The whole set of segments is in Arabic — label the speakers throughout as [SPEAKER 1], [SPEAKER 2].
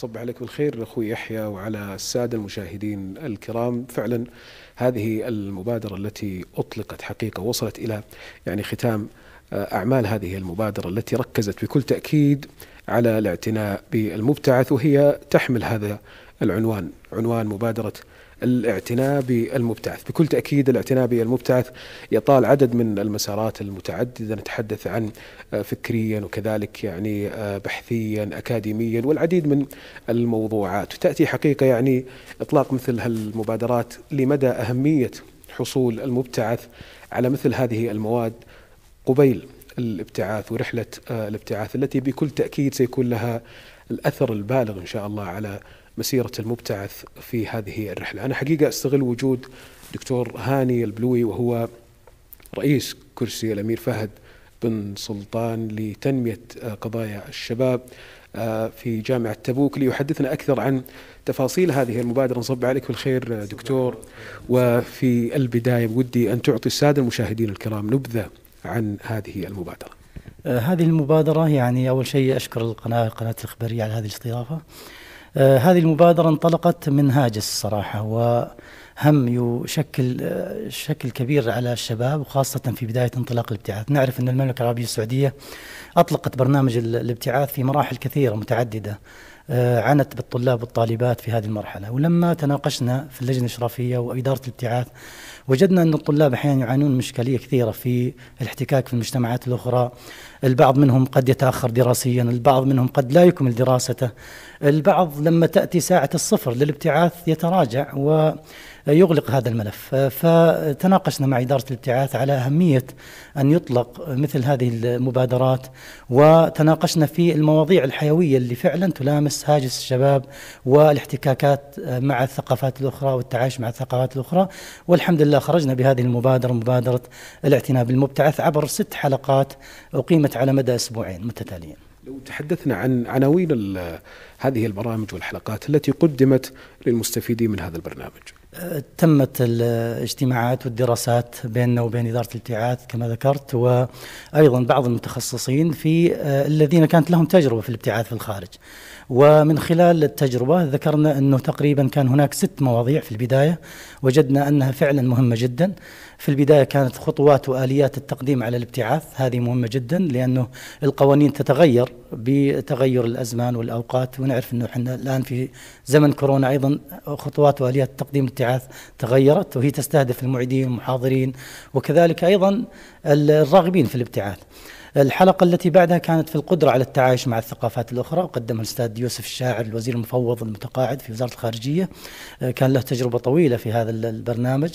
[SPEAKER 1] صبح عليك بالخير اخوي يحيى وعلى الساده المشاهدين الكرام فعلا هذه المبادره التي اطلقت حقيقه وصلت الى يعني ختام آه، اعمال هذه المبادره التي ركزت بكل تاكيد على الاعتناء بالمبتعث وهي تحمل هذا العنوان عنوان مبادره الاعتناء بالمبتعث بكل تأكيد الاعتناء بالمبتعث يطال عدد من المسارات المتعددة نتحدث عن آه، فكريا وكذلك يعني آه، بحثيا أكاديميا والعديد من الموضوعات وتأتي حقيقة يعني إطلاق مثل هالمبادرات لمدى أهمية حصول المبتعث على مثل هذه المواد قبيل الابتعاث ورحلة آه، الابتعاث التي بكل تأكيد سيكون لها الأثر البالغ إن شاء الله على مسيرة المبتعث في هذه الرحلة أنا حقيقة أستغل وجود دكتور هاني البلوي وهو رئيس كرسي الأمير فهد بن سلطان لتنمية قضايا الشباب آه، في جامعة تبوك ليحدثنا أكثر عن تفاصيل هذه المبادرة نصب عليك بالخير آه، دكتور وفي البداية ودي أن تعطي السادة المشاهدين الكرام نبذة عن هذه المبادرة
[SPEAKER 2] آه، هذه المبادرة يعني أول شيء أشكر القناة القناة الإخبارية على هذه الاستضافة آه، هذه المبادرة انطلقت من هاجس الصراحة وهم يشكل آه، شكل كبير على الشباب وخاصة في بداية انطلاق الابتعاث نعرف أن المملكة العربية السعودية أطلقت برنامج الابتعاث في مراحل كثيرة متعددة آه، عنت بالطلاب والطالبات في هذه المرحلة ولما تناقشنا في اللجنة الإشرافية وإدارة الابتعاث وجدنا أن الطلاب أحيانا يعانون مشكلية كثيرة في الاحتكاك في المجتمعات الأخرى البعض منهم قد يتأخر دراسيا البعض منهم قد لا يكمل دراسته البعض لما تأتي ساعة الصفر للابتعاث يتراجع و يغلق هذا الملف فتناقشنا مع إدارة الابتعاث على أهمية أن يطلق مثل هذه المبادرات وتناقشنا في المواضيع الحيوية اللي فعلا تلامس هاجس الشباب والاحتكاكات مع الثقافات الأخرى والتعايش مع الثقافات الأخرى والحمد لله لله خرجنا بهذه المبادرة مبادرة الاعتناء بالمبتعث عبر ست حلقات أقيمت على مدى أسبوعين متتاليين
[SPEAKER 1] لو تحدثنا عن عناوين هذه البرامج والحلقات التي قدمت للمستفيدين من هذا البرنامج
[SPEAKER 2] تمت الاجتماعات والدراسات بيننا وبين إدارة الابتعاث كما ذكرت وأيضا بعض المتخصصين في آه، الذين كانت لهم تجربة في الابتعاث في الخارج ومن خلال التجربة ذكرنا أنه تقريبا كان هناك ست مواضيع في البداية وجدنا أنها فعلا مهمة جدا في البداية كانت خطوات وآليات التقديم على الابتعاث هذه مهمة جدا لأنه القوانين تتغير بتغير الأزمان والأوقات ونعرف أنه احنا الآن في زمن كورونا أيضا خطوات وآليات تقديم الابتعاث تغيرت وهي تستهدف المعيدين والمحاضرين وكذلك أيضا الراغبين في الابتعاث الحلقة التي بعدها كانت في القدرة على التعايش مع الثقافات الأخرى وقدمها الأستاذ يوسف الشاعر الوزير المفوض المتقاعد في وزارة الخارجية آه، كان له تجربة طويلة في هذا البرنامج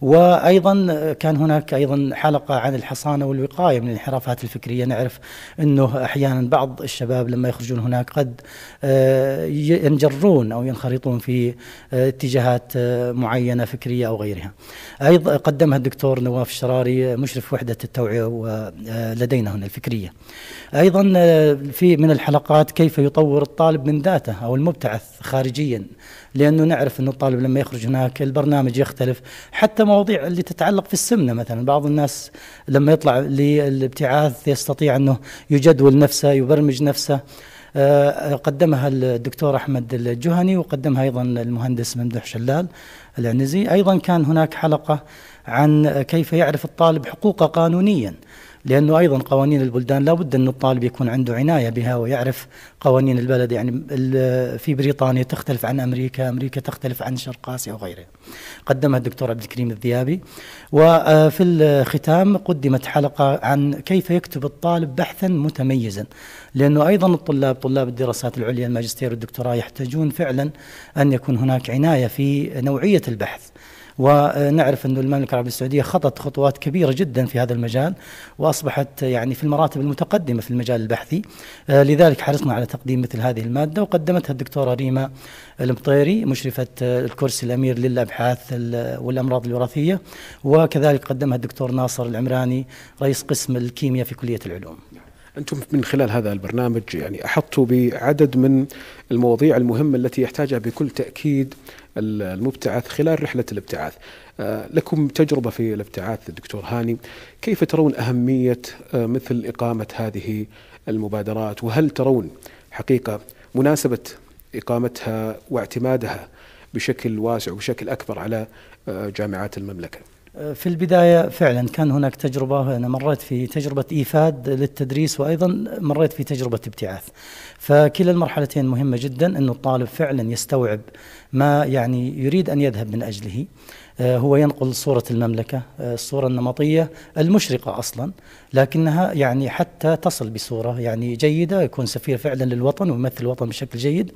[SPEAKER 2] وأيضا آه، كان هناك أيضا حلقة عن الحصانة والوقاية من الانحرافات الفكرية نعرف أنه أحيانا بعض الشباب لما يخرجون هناك قد آه، ينجرون أو ينخرطون في اتجاهات معينة فكرية أو غيرها أيضا قدمها الدكتور نواف الشراري مشرف وحدة التوعية ولدينا هنا هنا الفكرية أيضا آه، في من الحلقات كيف يطور الطالب من ذاته أو المبتعث خارجيا لأنه نعرف أن الطالب لما يخرج هناك البرنامج يختلف حتى مواضيع اللي تتعلق في السمنة مثلا بعض الناس لما يطلع للابتعاث يستطيع أنه يجدول نفسه يبرمج نفسه آه، قدمها الدكتور احمد الجهني وقدمها ايضا المهندس ممدوح شلال العنزي ايضا كان هناك حلقه عن كيف يعرف الطالب حقوقه قانونيا لأنه أيضا قوانين البلدان لابد أن الطالب يكون عنده عناية بها ويعرف قوانين البلد يعني في بريطانيا تختلف عن أمريكا أمريكا تختلف عن شرق آسيا وغيرها قدمها الدكتور عبد الكريم الذيابي وفي آه، الختام قدمت حلقة عن كيف يكتب الطالب بحثا متميزا لأنه أيضا الطلاب طلاب الدراسات العليا الماجستير والدكتوراه يحتاجون فعلا أن يكون هناك عناية في نوعية البحث ونعرف أن المملكة العربية السعودية خطت خطوات كبيرة جدا في هذا المجال وأصبحت يعني في المراتب المتقدمة في المجال البحثي آه، لذلك حرصنا على تقديم مثل هذه المادة وقدمتها الدكتورة ريما المطيري مشرفة الكرسي الأمير للأبحاث والأمراض الوراثية وكذلك قدمها الدكتور ناصر العمراني رئيس قسم الكيمياء في كلية العلوم
[SPEAKER 1] انتم من خلال هذا البرنامج يعني احطتوا بعدد من المواضيع المهمه التي يحتاجها بكل تاكيد المبتعث خلال رحله الابتعاث. آه، لكم تجربه في الابتعاث دكتور هاني، كيف ترون اهميه آه، مثل اقامه هذه المبادرات وهل ترون حقيقه مناسبه اقامتها واعتمادها بشكل واسع وبشكل اكبر على آه، جامعات المملكه؟
[SPEAKER 2] في البداية فعلا كان هناك تجربة أنا مريت في تجربة إيفاد للتدريس وأيضا مريت في تجربة ابتعاث فكلا المرحلتين مهمة جدا أن الطالب فعلا يستوعب ما يعني يريد أن يذهب من أجله آه، هو ينقل صورة المملكة آه، الصورة النمطية المشرقة أصلا لكنها يعني حتى تصل بصورة يعني جيدة يكون سفير فعلا للوطن ويمثل الوطن بشكل جيد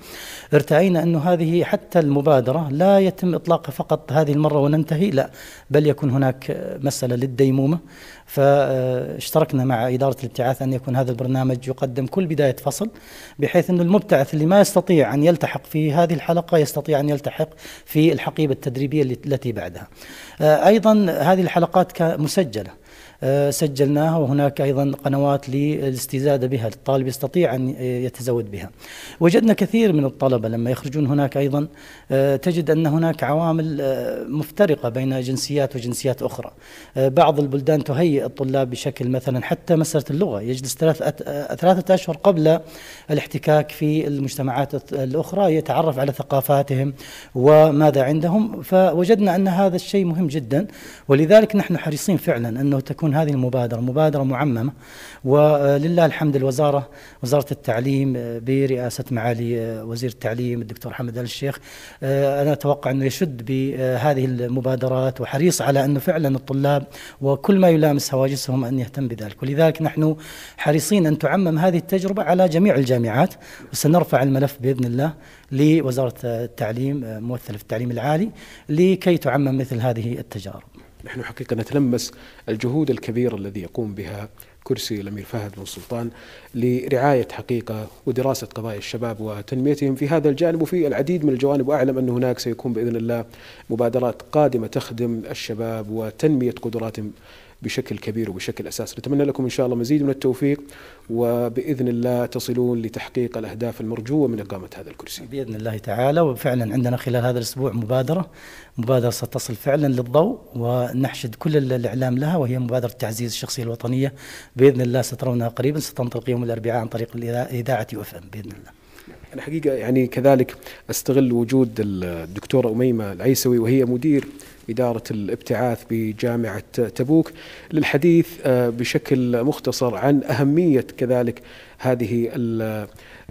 [SPEAKER 2] ارتأينا أنه هذه حتى المبادرة لا يتم إطلاقها فقط هذه المرة وننتهي لا بل يكون هناك مسألة للديمومة فاشتركنا مع إدارة الابتعاث أن يكون هذا البرنامج يقدم كل بداية فصل بحيث أن المبتعث اللي ما يستطيع أن يلتحق في هذه الحلقة يستطيع أن يلتحق في الحقيبة التدريبية التي بعدها آه، أيضا هذه الحلقات مسجلة آه، سجلناها وهناك أيضا قنوات للاستزادة بها الطالب يستطيع أن يتزود بها وجدنا كثير من الطلبة لما يخرجون هناك أيضا آه، تجد أن هناك عوامل آه، مفترقة بين جنسيات وجنسيات أخرى بعض البلدان تهيئ الطلاب بشكل مثلا حتى مسألة اللغة يجلس ثلاثة أشهر قبل الاحتكاك في المجتمعات الأخرى يتعرف على ثقافاتهم وماذا عندهم فوجدنا أن هذا الشيء مهم جدا ولذلك نحن حريصين فعلا أنه تكون هذه المبادرة مبادرة معممة ولله الحمد الوزارة وزارة التعليم آه، برئاسة معالي آه، وزير التعليم الدكتور حمد آل الشيخ آه، أنا أتوقع أنه يشد بهذه المبادرات وحريص على أنه فعلا الطلاب وكل ما يلامس هواجسهم أن يهتم بذلك ولذلك نحن حريصين أن تعمم هذه التجربة على جميع الجامعات وسنرفع الملف بإذن الله لوزارة التعليم ممثلة في التعليم العالي لكي تعمم مثل هذه التجارب
[SPEAKER 1] نحن حقيقة نتلمس الجهود الكبيرة الذي يقوم بها كرسي الأمير فهد بن سلطان لرعاية حقيقة ودراسة قضايا الشباب وتنميتهم في هذا الجانب وفي العديد من الجوانب وأعلم أن هناك سيكون بإذن الله مبادرات قادمة تخدم الشباب وتنمية قدراتهم بشكل كبير وبشكل اساسي، نتمنى لكم ان شاء الله مزيد من التوفيق وباذن الله تصلون لتحقيق الاهداف المرجوه من اقامه هذا الكرسي.
[SPEAKER 2] باذن الله تعالى وفعلا عندنا خلال هذا الاسبوع مبادره، مبادره ستصل فعلا للضوء ونحشد كل الاعلام لها وهي مبادره تعزيز الشخصيه الوطنيه باذن الله سترونها قريبا ستنطلق يوم الاربعاء عن طريق اذاعه يو باذن الله.
[SPEAKER 1] أنا حقيقة يعني كذلك أستغل وجود الدكتورة أميمة العيسوي وهي مدير إدارة الابتعاث بجامعة تبوك للحديث آه، بشكل مختصر عن أهمية كذلك هذه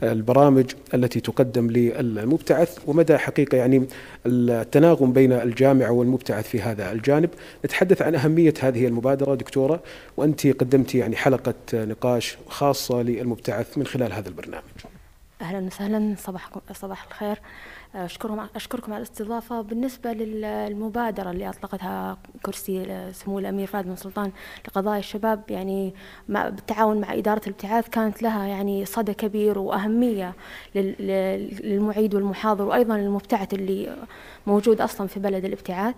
[SPEAKER 1] البرامج التي تقدم للمبتعث ومدى حقيقة يعني التناغم بين الجامعة والمبتعث في هذا الجانب نتحدث عن أهمية هذه المبادرة دكتورة وأنت قدمتي يعني حلقة نقاش خاصة للمبتعث من خلال هذا البرنامج
[SPEAKER 3] اهلا وسهلا صباحكم صباح الخير أشكرهم أشكركم على الاستضافة بالنسبة للمبادرة اللي أطلقتها كرسي آه، سمو الأمير فهد بن سلطان لقضايا الشباب يعني مع بالتعاون مع إدارة الابتعاث كانت لها يعني صدى كبير وأهمية للمعيد والمحاضر وأيضا للمبتعث اللي موجود أصلا في بلد الابتعاث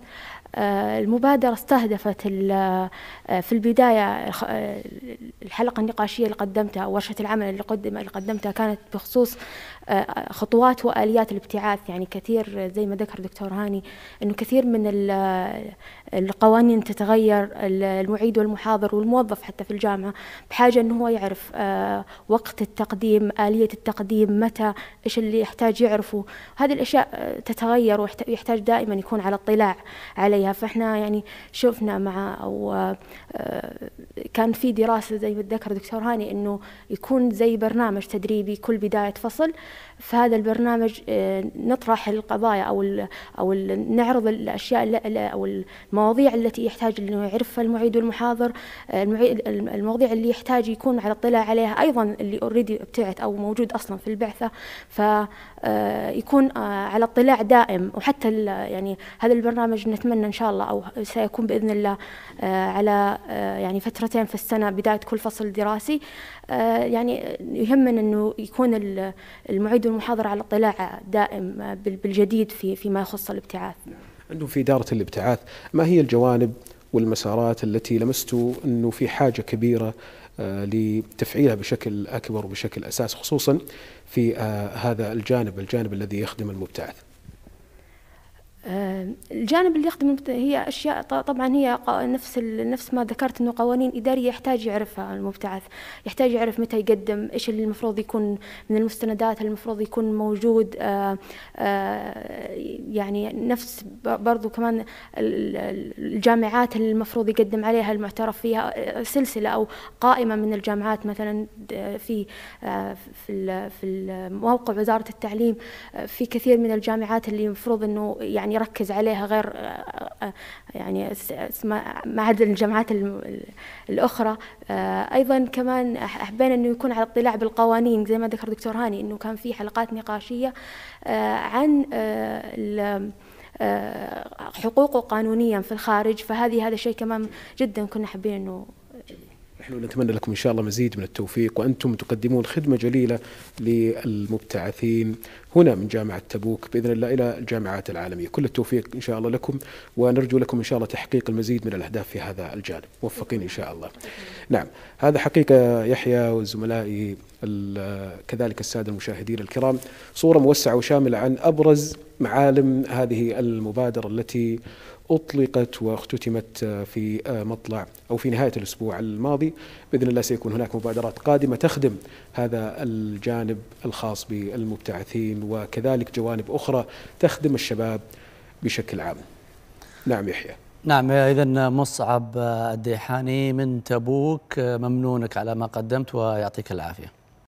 [SPEAKER 3] آه، المبادرة استهدفت آه، في البداية الحلقة النقاشية اللي قدمتها ورشة العمل اللي قدمتها كانت بخصوص خطوات واليات الابتعاث يعني كثير زي ما ذكر دكتور هاني انه كثير من القوانين تتغير المعيد والمحاضر والموظف حتى في الجامعة بحاجة أنه هو يعرف آه، وقت التقديم آلية التقديم متى إيش اللي يحتاج يعرفه هذه الأشياء آه، تتغير ويحتاج دائما يكون على اطلاع عليها فإحنا يعني شفنا مع أو آه، كان في دراسة زي ما ذكر دكتور هاني أنه يكون زي برنامج تدريبي كل بداية فصل فهذا البرنامج نطرح القضايا أو أو نعرض الأشياء أو المواضيع المواضيع التي يحتاج انه يعرفها المعيد والمحاضر المواضيع اللي يحتاج يكون على اطلاع عليها ايضا اللي اوريدي ابتعت او موجود اصلا في البعثه فيكون آه، آه، على اطلاع دائم وحتى يعني هذا البرنامج نتمنى ان شاء الله او سيكون باذن الله آه، على يعني فترتين في السنه بدايه كل فصل دراسي يعني يهمنا انه يكون المعيد والمحاضر على اطلاع دائم بالجديد في فيما يخص الابتعاث
[SPEAKER 1] عندهم في إدارة الابتعاث ما هي الجوانب والمسارات التي لمستوا أنه في حاجة كبيرة آه، لتفعيلها بشكل أكبر وبشكل أساس خصوصا في آه، هذا الجانب الجانب الذي يخدم المبتعث
[SPEAKER 3] آه، الجانب اللي يخدم هي اشياء طبعا هي نفس نفس ما ذكرت انه قوانين اداريه يحتاج يعرفها المبتعث يحتاج يعرف متى يقدم ايش اللي المفروض يكون من المستندات اللي المفروض يكون موجود آآ آه، آآ آه، يعني نفس برضو كمان الجامعات اللي المفروض يقدم عليها المعترف فيها سلسله او قائمه من الجامعات مثلا في في في موقع وزاره التعليم في كثير من الجامعات اللي المفروض انه يعني يركز عليها غير آه، آه، آه، يعني ما عدا الجامعات الأخرى أيضا كمان حبينا أنه يكون على اطلاع بالقوانين زي ما ذكر دكتور هاني أنه كان في حلقات نقاشية عن حقوقه قانونيا في الخارج فهذه هذا الشيء كمان جدا كنا حابين أنه
[SPEAKER 1] نحن نتمنى لكم إن شاء الله مزيد من التوفيق وأنتم تقدمون خدمة جليلة للمبتعثين هنا من جامعة تبوك بإذن الله إلى الجامعات العالمية كل التوفيق إن شاء الله لكم ونرجو لكم إن شاء الله تحقيق المزيد من الأهداف في هذا الجانب موفقين إن شاء الله نعم هذا حقيقة يحيى وزملائي كذلك الساده المشاهدين الكرام صوره موسعه وشامله عن ابرز معالم هذه المبادره التي اطلقت واختتمت في مطلع او في نهايه الاسبوع الماضي باذن الله سيكون هناك مبادرات قادمه تخدم هذا الجانب الخاص بالمبتعثين وكذلك جوانب اخرى تخدم الشباب بشكل عام. نعم يحيى.
[SPEAKER 2] نعم اذا مصعب الديحاني من تبوك ممنونك على ما قدمت ويعطيك العافيه.